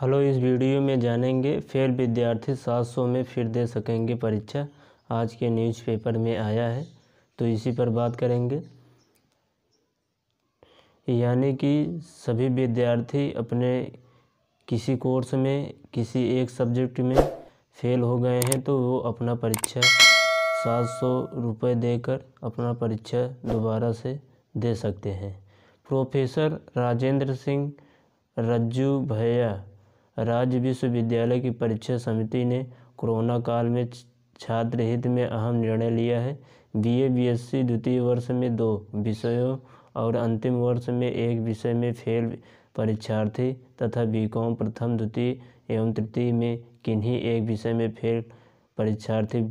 hello इस video में जानेंगे फेल विद्यार्थी 700 में फिर दे सकेंगे परीक्षा आज के न्यूज़पेपर में आया है तो इसी पर बात करेंगे यानी कि सभी विद्यार्थी अपने किसी कोर्स में किसी एक सब्जेक्ट में फेल हो गए हैं तो वो अपना परीक्षा सात सौ रुपये देकर अपना परीक्षा दोबारा से दे सकते हैं प्रोफेसर राजेंद्र सिंह रज्जू भैया राज्य विश्वविद्यालय की परीक्षा समिति ने कोरोना काल में छात्र हित में अहम निर्णय लिया है बीए बीएससी द्वितीय वर्ष में दो विषयों और अंतिम वर्ष में एक विषय में फेल परीक्षार्थी तथा बीकॉम प्रथम द्वितीय एवं तृतीय में किन्हीं एक विषय में फेल परीक्षार्थी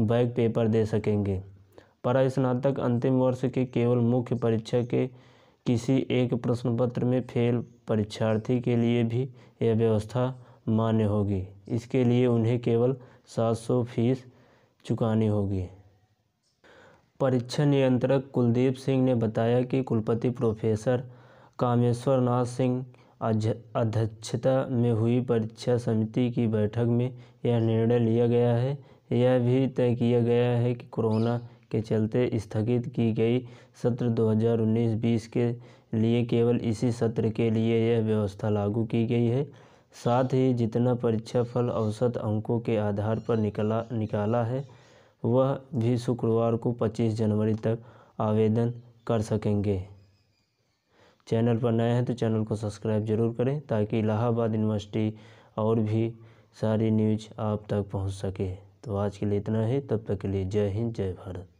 बैक पेपर दे सकेंगे स्नातक अंतिम वर्ष के केवल मुख्य परीक्षा के किसी एक प्रश्न पत्र में फेल परीक्षार्थी के लिए भी यह व्यवस्था मान्य होगी इसके लिए उन्हें केवल सात सौ फीस चुकानी होगी परीक्षा नियंत्रक कुलदीप सिंह ने बताया कि कुलपति प्रोफेसर कामेश्वर नाथ सिंह अध्यक्षता में हुई परीक्षा समिति की बैठक में यह निर्णय लिया गया है यह भी तय किया गया है कि कोरोना के चलते स्थगित की गई सत्र 2019-20 के लिए केवल इसी सत्र के लिए यह व्यवस्था लागू की गई है साथ ही जितना परीक्षा फल औसत अंकों के आधार पर निकला निकाला है वह भी शुक्रवार को 25 जनवरी तक आवेदन कर सकेंगे चैनल पर नए हैं तो चैनल को सब्सक्राइब जरूर करें ताकि इलाहाबाद यूनिवर्सिटी और भी सारी न्यूज आप तक पहुंच सके तो आज के लिए इतना ही तब तक के लिए जय हिंद जय भारत